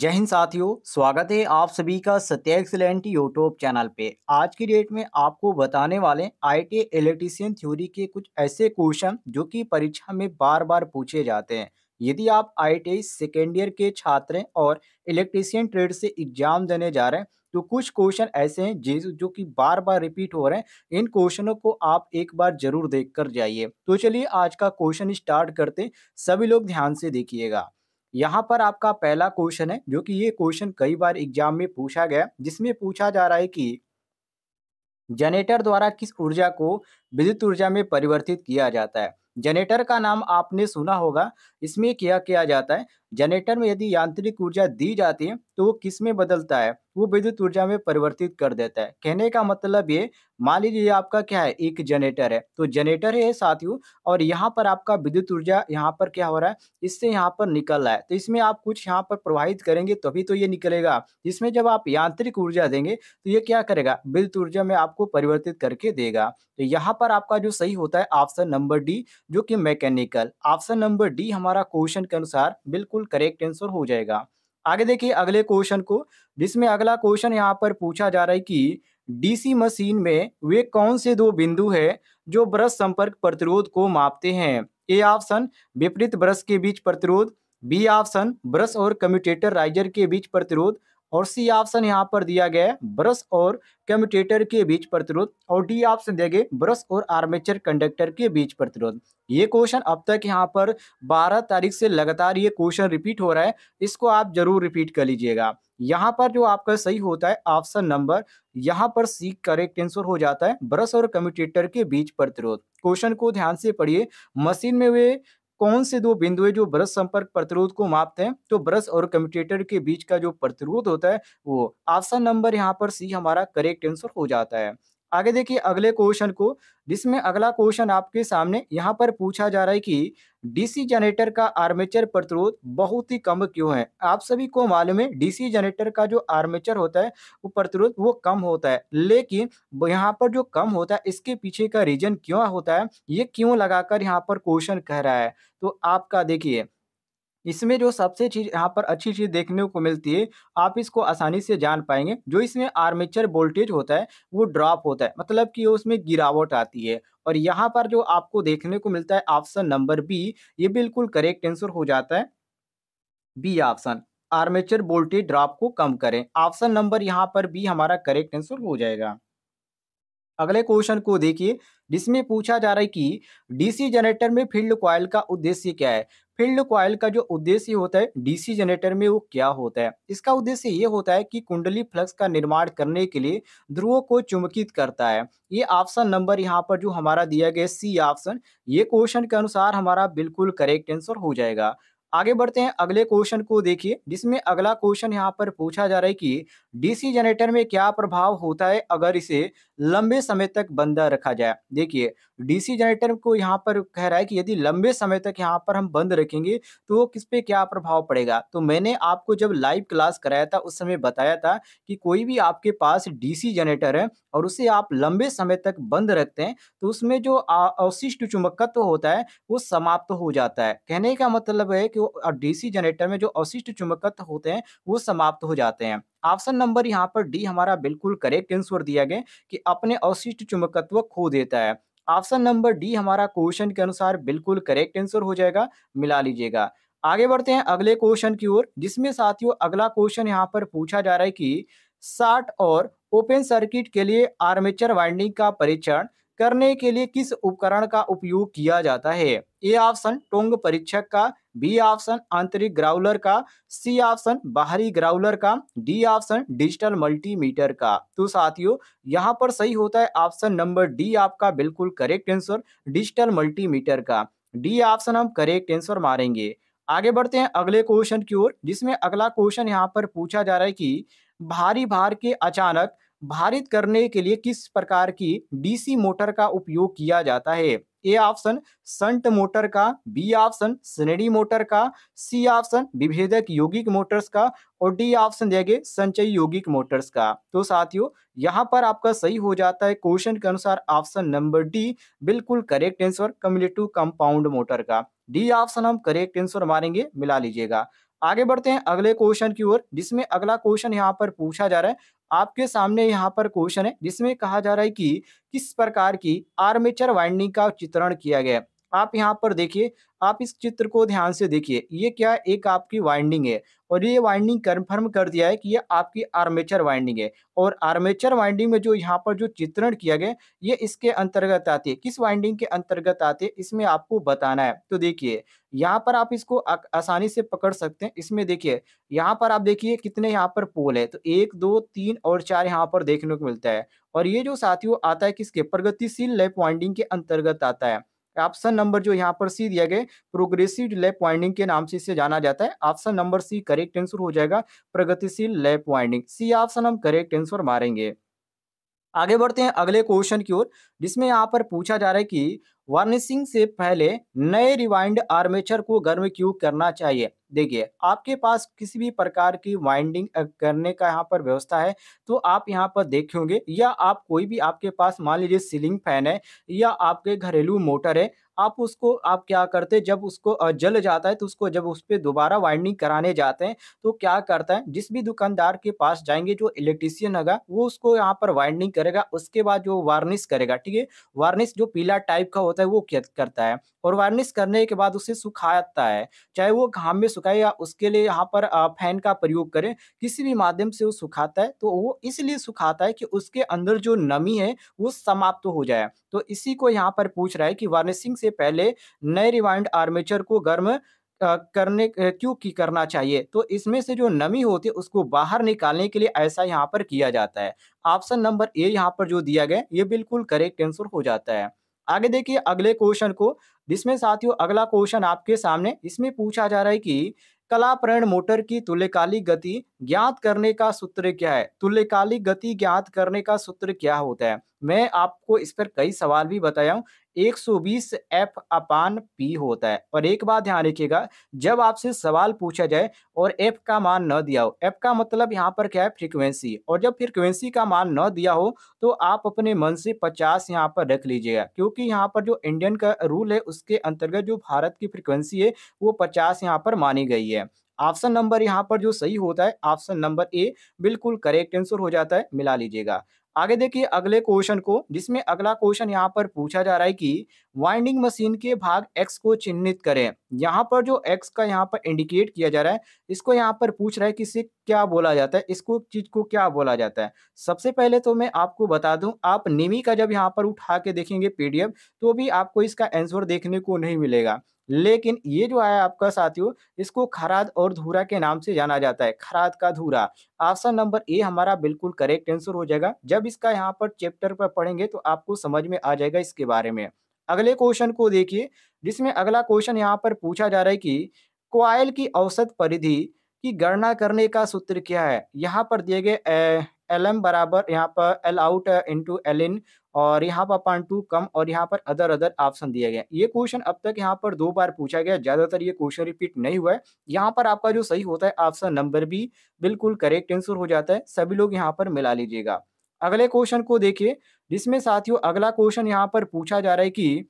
जय हिंद साथियों स्वागत है आप सभी का सत्य एक्सलेंट यूट्यूब चैनल पे आज की डेट में आपको बताने वाले आई टी इलेक्ट्रीशियन थ्योरी के कुछ ऐसे क्वेश्चन जो कि परीक्षा में बार बार पूछे जाते हैं यदि आप आई टी सेकेंड ईयर के छात्र हैं और इलेक्ट्रीशियन ट्रेड से एग्जाम देने जा रहे हैं तो कुछ क्वेश्चन ऐसे हैं जिस जो कि बार बार रिपीट हो रहे हैं इन क्वेश्चनों को आप एक बार जरूर देख कर जाइए तो चलिए आज का क्वेश्चन स्टार्ट करते सभी लोग ध्यान से देखिएगा यहाँ पर आपका पहला क्वेश्चन है जो कि ये क्वेश्चन कई बार एग्जाम में पूछा गया जिसमें पूछा जा रहा है कि जनरेटर द्वारा किस ऊर्जा को विद्युत ऊर्जा में परिवर्तित किया जाता है जनरेटर का नाम आपने सुना होगा इसमें क्या किया जाता है जनरेटर में यदि यांत्रिक ऊर्जा दी जाती है तो वो किस में बदलता है वो विद्युत ऊर्जा में परिवर्तित कर देता है कहने का मतलब ये मान लीजिए आपका क्या है एक जनरेटर है तो जनरेटर है साथियों और यहाँ पर आपका विद्युत ऊर्जा यहाँ पर क्या हो रहा है इससे यहाँ पर निकल रहा है तो इसमें आप कुछ यहाँ पर प्रवाहित करेंगे तभी तो ये निकलेगा इसमें जब आप यांत्रिक ऊर्जा देंगे तो ये क्या करेगा विद्युत ऊर्जा में आपको परिवर्तित करके देगा तो यहाँ पर आपका जो सही होता है ऑप्शन नंबर डी जो कि मैकेनिकल ऑप्शन नंबर डी हमारा क्वेश्चन के अनुसार बिल्कुल बिल्कुल करेक्ट आंसर हो जाएगा आगे देखिए अगले क्वेश्चन को जिसमें अगला क्वेश्चन यहाँ पर पूछा जा रहा है कि डीसी मशीन में वे कौन से दो बिंदु है जो ब्रश संपर्क प्रतिरोध को मापते हैं ए ऑप्शन विपरीत ब्रश के बीच प्रतिरोध बी ऑप्शन ब्रश और कम्यूटेटर राइजर के बीच प्रतिरोध और सी ऑप्शन यहाँ पर दिया गया है ब्रश और कम्यूटेटर के बीच प्रतिरोध और डी ऑप्शन दिया गया ब्रश और आर्मेचर कंडक्टर के बीच प्रतिरोध ये क्वेश्चन अब तक यहाँ पर 12 तारीख से लगातार ये क्वेश्चन रिपीट हो रहा है इसको आप जरूर रिपीट कर लीजिएगा यहाँ पर जो आपका सही होता है ऑप्शन नंबर यहाँ पर सी करेक्ट आंसर हो जाता है ब्रश और कम्यूटेटर के बीच प्रतिरोध क्वेश्चन को ध्यान से पढ़िए मशीन में वे कौन से दो बिंदु है जो ब्रश संपर्क प्रतिरोध को मापते हैं तो ब्रश और कम्प्यूटेटर के बीच का जो प्रतिरोध होता है वो ऑप्शन नंबर यहाँ पर सी हमारा करेक्ट आंसर हो जाता है आगे देखिए अगले क्वेश्चन को जिसमें अगला क्वेश्चन आपके सामने यहाँ पर पूछा जा रहा है कि डीसी जनरेटर का आर्मेचर प्रतिरोध बहुत ही कम क्यों है आप सभी को मालूम है डीसी जनरेटर का जो आर्मेचर होता है वो प्रतिरोध वो कम होता है लेकिन यहाँ पर जो कम होता है इसके पीछे का रीजन क्यों होता है ये क्यों लगाकर यहाँ पर क्वेश्चन कह रहा है तो आपका देखिए इसमें जो सबसे चीज यहाँ पर अच्छी चीज़ देखने को मिलती है आप इसको आसानी से जान पाएंगे जो इसमें आर्मेचर वोल्टेज होता है वो ड्रॉप होता है मतलब कि उसमें गिरावट आती है और यहाँ पर जो आपको देखने को मिलता है ऑप्शन नंबर बी ये बिल्कुल करेक्ट आंसर हो जाता है B option armature voltage drop को कम करें ऑप्शन नंबर यहाँ पर बी हमारा करेक्ट आंसर हो जाएगा अगले क्वेश्चन को देखिए जिसमें पूछा जा रहा है कि डीसी जनरेटर में फील्ड क्वाइल का उद्देश्य क्या है फील्ड क्वाइल का जो उद्देश्य होता है डीसी जनरेटर में वो क्या होता है इसका उद्देश्य ये होता है कि कुंडली फ्लक्स का निर्माण करने के लिए ध्रुवों को चुंबकित करता है ये ऑप्शन नंबर यहाँ पर जो हमारा दिया गया सी ऑप्शन ये क्वेश्चन के अनुसार हमारा बिल्कुल करेक्ट आंसर हो जाएगा आगे बढ़ते हैं अगले क्वेश्चन को देखिए जिसमें अगला क्वेश्चन यहाँ पर पूछा जा रहा है कि डीसी जनरेटर में क्या प्रभाव होता है अगर इसे लंबे समय तक बंद रखा जाए देखिए डीसी जनरेटर को यहाँ पर कह रहा है कि यदि लंबे समय तक यहाँ पर हम बंद रखेंगे तो वो किस पे क्या प्रभाव पड़ेगा तो मैंने आपको जब लाइव क्लास कराया था उस समय बताया था कि कोई भी आपके पास डीसी जनरेटर है और उसे आप लंबे समय तक बंद रखते हैं तो उसमें जो अवशिष्ट चुंबकत्व तो होता है वो समाप्त तो हो जाता है कहने का मतलब है कि डीसी जनरेटर में जो अवशिष्ट तो होते हैं वो समाप्त तो हो जाते हैं ऑप्शन नंबर यहाँ पर डी हमारा बिल्कुल करेक्ट आंसर दिया गया कि अपने अवशिष्ट चुंबकत्व खो देता है ऑप्शन नंबर डी हमारा क्वेश्चन के अनुसार बिल्कुल करेक्ट आंसर हो जाएगा मिला लीजिएगा आगे बढ़ते हैं अगले क्वेश्चन की ओर जिसमें साथियों अगला क्वेश्चन यहाँ पर पूछा जा रहा है कि शार्ट और ओपन सर्किट के लिए आर्मेचर वाइंडिंग का परीक्षण करने के लिए किस उपकरण का उपयोग किया जाता है ए ऑप्शन टोंग परीक्षक का बी ऑप्शन आंतरिक ग्राउलर का सी ऑप्शन बाहरी ग्राउलर का डी ऑप्शन डिजिटल मल्टीमीटर का तो साथियों यहाँ पर सही होता है ऑप्शन नंबर डी आपका बिल्कुल करेक्ट आंसर डिजिटल मल्टीमीटर का डी ऑप्शन हम करेक्ट आंसर मारेंगे आगे बढ़ते हैं अगले क्वेश्चन की ओर जिसमें अगला क्वेश्चन यहाँ पर पूछा जा रहा है कि भारी भार के अचानक भारित करने के लिए किस प्रकार की डीसी मोटर का उपयोग किया जाता है ए ऑप्शन संट मोटर का बी ऑप्शन स्नेडी मोटर का सी ऑप्शन विभेदक यौगिक मोटर्स का और डी ऑप्शन देंगे संचय यौगिक मोटर्स का तो साथियों यहाँ पर आपका सही हो जाता है क्वेश्चन के अनुसार ऑप्शन नंबर डी बिल्कुल correct answer cumulative compound motor का डी ऑप्शन हम करेक्ट आंसर मारेंगे मिला लीजिएगा आगे बढ़ते हैं अगले क्वेश्चन की ओर जिसमें अगला क्वेश्चन यहाँ पर पूछा जा रहा है आपके सामने यहाँ पर क्वेश्चन है जिसमें कहा जा रहा है कि किस प्रकार की आर्मेचर वाइंडिंग का चित्रण किया गया है आप यहाँ पर देखिए आप इस चित्र को ध्यान से देखिए ये क्या एक आपकी वाइंडिंग है और ये वाइंडिंग कन्फर्म कर दिया है कि ये आपकी आर्मेचर वाइंडिंग है और आर्मेचर वाइंडिंग में जो यहाँ पर जो चित्रण किया गया ये इसके अंतर्गत आती है किस वाइंडिंग के अंतर्गत आती है इसमें आपको बताना है तो देखिए यहाँ पर आप इसको आसानी से पकड़ सकते हैं इसमें देखिए यहाँ पर आप देखिए कितने यहाँ पर पोल है तो एक दो तीन और चार यहाँ पर देखने को मिलता है और ये जो साथियों आता है किसके प्रगतिशील लेप वाइंडिंग के अंतर्गत आता है ऑप्शन नंबर जो यहाँ पर सी दिया गया प्रोग्रेसिव लैप वाइंडिंग के नाम से इसे जाना जाता है option number C correct answer हो जाएगा प्रगतिशील लैप वाइंडिंग सी ऑप्शन हम करेक्ट आंसर मारेंगे आगे बढ़ते हैं अगले क्वेश्चन की ओर जिसमें यहाँ पर पूछा जा रहा है कि वार्निशिंग से पहले नए रिवाइंड आर्मेचर को गर्म क्यों करना चाहिए देखिए आपके पास किसी भी प्रकार की वाइंडिंग करने का यहाँ पर व्यवस्था है तो आप यहाँ पर देखे होंगे या आप कोई भी आपके पास मान लीजिए सीलिंग फैन है या आपके घरेलू मोटर है आप उसको आप क्या करते जब उसको जल जाता है तो उसको जब उस पर दोबारा वाइंडिंग कराने जाते हैं तो क्या करता है जिस भी दुकानदार के पास जाएंगे जो इलेक्ट्रीशियन होगा वो उसको यहाँ पर वाइंडिंग करेगा उसके बाद जो वार्निश करेगा ठीक है वार्निश जो पीला टाइप का होता है वो करता है और वार्निश करने के बाद उसे सुखाता है चाहे वो घाम में सुखाए या उसके लिए यहाँ पर फैन का प्रयोग करें किसी भी माध्यम से वो सुखाता है तो वो इसलिए सुखाता है कि उसके अंदर जो नमी है वो समाप्त हो जाए तो इसी को यहाँ पर पूछ रहा है कि वार्निशिंग से पहले नए रिवाइंड आर्मेचर को गर्म करने क्यों की करना चाहिए तो इसमें से जो नमी होती है उसको बाहर निकालने के लिए ऐसा यहाँ पर किया जाता है ऑप्शन नंबर ए यहाँ पर जो दिया गया ये बिल्कुल करेक्ट आंसर हो जाता है आगे देखिए अगले क्वेश्चन को जिसमें साथियों अगला क्वेश्चन आपके सामने इसमें पूछा जा रहा है कि कलापरण मोटर की तुल्यकालिक गति ज्ञात करने का सूत्र क्या है तुल्यकालिक गति ज्ञात करने का सूत्र क्या होता है मैं आपको इस पर कई सवाल भी बताया हूँ 120 एफ अपान पी होता है और एक बात ध्यान रखिएगा जब आपसे सवाल पूछा जाए और एफ का मान न दिया हो एफ का मतलब यहाँ पर क्या है फ्रीक्वेंसी और जब फ्रीक्वेंसी का मान न दिया हो तो आप अपने मन से 50 यहाँ पर रख लीजिएगा क्योंकि यहाँ पर जो इंडियन का रूल है उसके अंतर्गत जो भारत की फ्रिक्वेंसी है वो पचास यहाँ पर मानी गई है ऑप्शन नंबर यहाँ पर जो सही होता है ऑप्शन नंबर ए बिल्कुल करेक्ट आंसर हो जाता है मिला लीजिएगा आगे देखिए अगले क्वेश्चन को जिसमें अगला क्वेश्चन यहाँ पर पूछा जा रहा है कि वाइंडिंग मशीन के भाग एक्स को चिन्हित करें यहाँ पर जो एक्स का यहाँ पर इंडिकेट किया जा रहा है इसको यहाँ पर पूछ रहा है कि इसे क्या बोला जाता है इसको चीज को क्या बोला जाता है सबसे पहले तो मैं आपको बता दूं आप निमी का जब यहाँ पर उठा के देखेंगे पीडीएफ तो भी आपको इसका आंसर देखने को नहीं मिलेगा लेकिन ये जो आया आपका साथियों इसको खराद और धूरा के नाम से जाना जाता है खराद का धूरा ऑप्शन नंबर ए हमारा बिल्कुल करेक्ट आंसर हो जाएगा जब इसका यहाँ पर चैप्टर पर पढ़ेंगे तो आपको समझ में आ जाएगा इसके बारे में अगले क्वेश्चन को देखिए जिसमें अगला क्वेश्चन यहाँ पर पूछा जा रहा है कि क्वाइल की औसत परिधि की गणना करने का सूत्र क्या है यहाँ पर दिए गए एल एम बराबर यहाँ पर L out into L in और यहाँ पर अपन टू कम और यहाँ पर अदर अदर ऑप्शन दिया गया ये क्वेश्चन अब तक यहाँ पर दो बार पूछा गया ज्यादातर ये क्वेश्चन रिपीट नहीं हुआ है यहाँ पर आपका जो सही होता है ऑप्शन नंबर बी बिल्कुल करेक्ट आंसर हो जाता है सभी लोग यहाँ पर मिला लीजिएगा अगले क्वेश्चन को देखिए जिसमें साथियों अगला क्वेश्चन यहाँ पर पूछा जा रहा है कि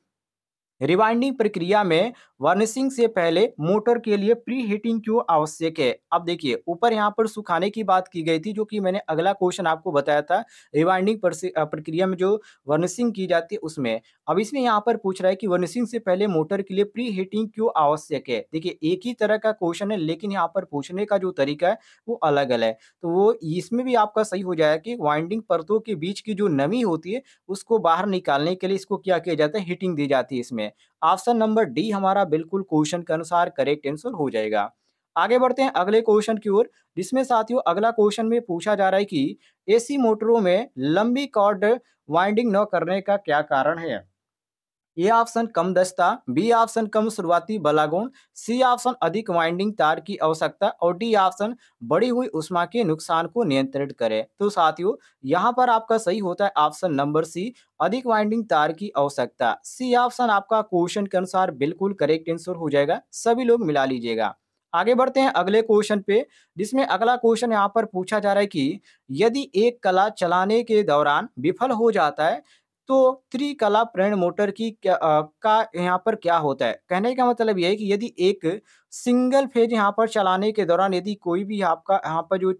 रिवाइंडिंग प्रक्रिया में वर्निशिंग से पहले मोटर के लिए प्री हीटिंग क्यों आवश्यक है अब देखिए ऊपर यहाँ पर सुखाने की बात की गई थी जो कि मैंने अगला क्वेश्चन आपको बताया था रिवाइंडिंग प्रक्रिया में जो वर्निशिंग की जाती है उसमें अब इसमें यहाँ पर पूछ रहा है कि वर्निशिंग से पहले मोटर के लिए प्री हीटिंग क्यों आवश्यक है देखिए एक ही तरह का क्वेश्चन है लेकिन यहाँ पर पूछने का जो तरीका है वो अलग अलग है तो वो इसमें भी आपका सही हो जाएगा कि वाइंडिंग परतों के बीच की जो नमी होती है उसको बाहर निकालने के लिए इसको क्या किया जाता है हीटिंग दी जाती है इसमें ऑप्शन नंबर डी हमारा बिल्कुल क्वेश्चन के अनुसार करेक्ट आंसर हो जाएगा आगे बढ़ते हैं अगले क्वेश्चन की ओर जिसमें साथियों अगला क्वेश्चन में पूछा जा रहा है कि एसी मोटरों में लंबी कॉर्ड वाइंडिंग न करने का क्या कारण है ए ऑप्शन कम दस्ता बी ऑप्शन कम शुरुआती बलागुण सी ऑप्शन अधिक वाइंडिंग तार की आवश्यकता और डी ऑप्शन बड़ी हुई उष्मा के नुकसान को नियंत्रित करे तो साथियों यहाँ पर आपका सही होता है ऑप्शन नंबर सी अधिक वाइंडिंग तार की आवश्यकता सी ऑप्शन आपका क्वेश्चन के अनुसार बिल्कुल करेक्ट आंसर हो जाएगा सभी लोग मिला लीजिएगा आगे बढ़ते हैं अगले क्वेश्चन पे जिसमें अगला क्वेश्चन यहाँ पर पूछा जा रहा है कि यदि एक कला चलाने के दौरान विफल हो जाता है तो त्रिकला प्रेरण मोटर की क्या आ, का यहाँ पर क्या होता है कहने का मतलब यह है कि यदि एक सिंगल फेज यहाँ पर चलाने के दौरान यदि कोई भी आपका यहाँ पर जो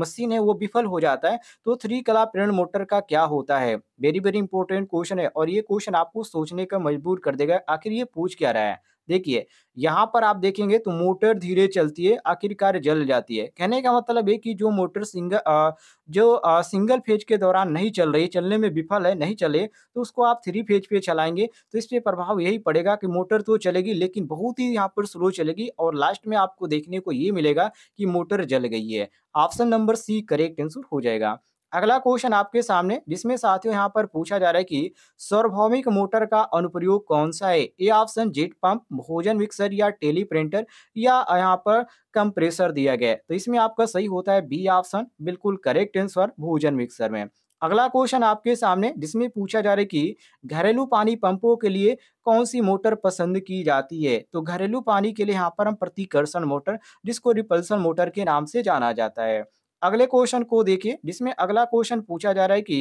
मशीन है वो विफल हो जाता है तो थ्री कला प्रेरण मोटर का क्या होता है वेरी वेरी इंपॉर्टेंट क्वेश्चन है और ये क्वेश्चन आपको सोचने का मजबूर कर देगा आखिर ये पूछ क्या रहा है देखिए यहाँ पर आप देखेंगे तो मोटर धीरे चलती है आखिरकार जल जाती है कहने का मतलब है कि जो मोटर सिंगल जो सिंगल फेज के दौरान नहीं चल रही चलने में विफल है नहीं चले तो उसको आप थ्री फेज पे चलाएंगे तो इस पर प्रभाव यही पड़ेगा कि मोटर तो चलेगी लेकिन बहुत ही यहाँ पर स्लो चलेगी और लास्ट में आपको देखने को ये मिलेगा कि मोटर जल गई है option number C correct answer हो जाएगा अगला क्वेश्चन आपके सामने जिसमें साथियों यहाँ पर पूछा जा रहा है कि सार्वभौमिक मोटर का अनुप्रयोग कौन सा है ए ऑप्शन जेट पंप भोजन मिक्सर या टेली प्रिंटर या यहाँ पर कंप्रेसर दिया गया तो इसमें आपका सही होता है बी ऑप्शन बिल्कुल करेक्ट आंसर भोजन मिक्सर में अगला क्वेश्चन आपके सामने जिसमें पूछा जा रहा है कि घरेलू पानी पंपों के लिए कौन सी मोटर पसंद की जाती है तो घरेलू पानी के लिए यहाँ पर हम प्रतिकर्षण मोटर जिसको रिपल्सन मोटर के नाम से जाना जाता है अगले क्वेश्चन को देखिए जिसमें अगला क्वेश्चन पूछा जा रहा है कि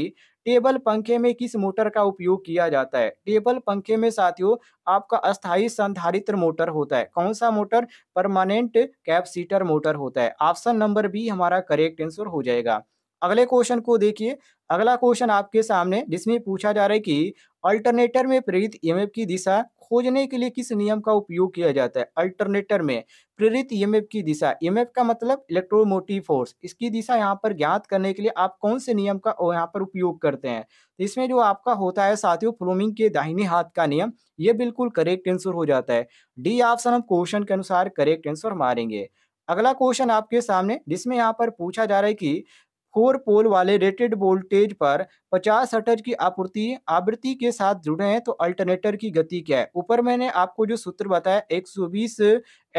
टेबल पंखे में किस मोटर का उपयोग किया जाता है टेबल पंखे में साथियों आपका अस्थायी संधारित्र मोटर होता है कौन सा मोटर परमानेंट कैपसीटर मोटर होता है ऑप्शन नंबर बी हमारा करेक्ट आंसर हो जाएगा अगले क्वेश्चन को देखिए अगला क्वेश्चन आपके सामने जिसमें पूछा जा रहा है कि अल्टरनेटर में प्रेरित ईएमएफ की दिशा खोजने के लिए किस नियम का उपयोग किया जाता है अल्टरनेटर में प्रेरित ईएमएफ की दिशा ईएमएफ का मतलब इलेक्ट्रोमोटिव फोर्स इसकी दिशा यहाँ पर ज्ञात करने के लिए आप कौन से नियम का यहाँ पर उपयोग करते हैं तो इसमें जो आपका होता है साथियों फ्लोमिंग के दाहिने हाथ का नियम ये बिल्कुल करेक्ट आंसर हो जाता है डी ऑप्शन हम क्वेश्चन के अनुसार करेक्ट आंसर मारेंगे अगला क्वेश्चन आपके सामने जिसमें यहाँ पर पूछा जा रहा है कि फोर पोल वाले रेटेड वोल्टेज पर 50 हटर्ज की आपूर्ति आवृत्ति के साथ जुड़े हैं तो अल्टरनेटर की गति क्या है ऊपर मैंने आपको जो सूत्र बताया 120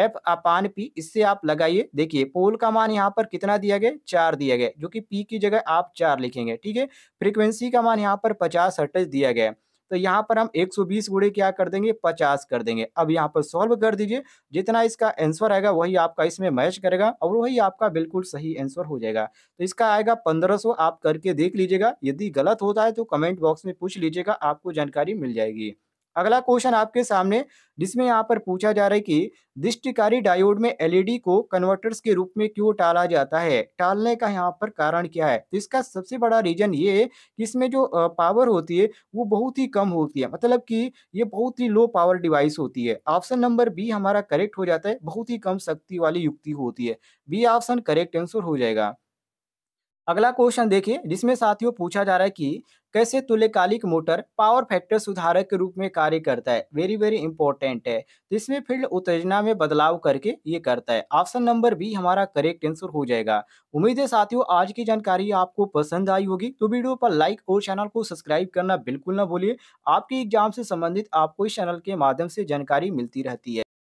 एफ अपान पी इससे आप लगाइए देखिए पोल का मान यहाँ पर कितना दिया गया चार दिया गया जो कि पी की जगह आप चार लिखेंगे ठीक है फ्रीक्वेंसी का मान यहाँ पर पचास हर्टज दिया गया तो यहाँ पर हम 120 गुड़े क्या कर देंगे 50 कर देंगे अब यहाँ पर सॉल्व कर दीजिए जितना इसका आंसर आएगा वही आपका इसमें मैच करेगा और वही आपका बिल्कुल सही आंसर हो जाएगा तो इसका आएगा 1500 आप करके देख लीजिएगा यदि गलत होता है तो कमेंट बॉक्स में पूछ लीजिएगा आपको जानकारी मिल जाएगी अगला क्वेश्चन आपके सामने जिसमें यहाँ पर पूछा जा रहा है कि दृष्टिकारी डायोड में एलईडी e को कन्वर्टर्स के रूप में क्यों टाला जाता है टालने का यहाँ पर कारण क्या है तो इसका सबसे बड़ा रीजन ये है कि इसमें जो पावर होती है वो बहुत ही कम होती है मतलब कि ये बहुत ही लो पावर डिवाइस होती है ऑप्शन नंबर बी हमारा करेक्ट हो जाता है बहुत ही कम शक्ति वाली युक्ति होती है बी ऑप्शन करेक्ट आंसर हो जाएगा अगला क्वेश्चन देखिए जिसमें साथियों पूछा जा रहा है कि कैसे तुल्यकालिक मोटर पावर फैक्टर सुधारक के रूप में कार्य करता है वेरी वेरी इंपॉर्टेंट है जिसमें तो फील्ड उत्तेजना में बदलाव करके ये करता है ऑप्शन नंबर बी हमारा करेक्ट आंसर हो जाएगा उम्मीद है साथियों आज की जानकारी आपको पसंद आई होगी तो वीडियो पर लाइक और चैनल को सब्सक्राइब करना बिल्कुल ना भूलिए आपके एग्जाम से संबंधित आपको इस चैनल के माध्यम से जानकारी मिलती रहती है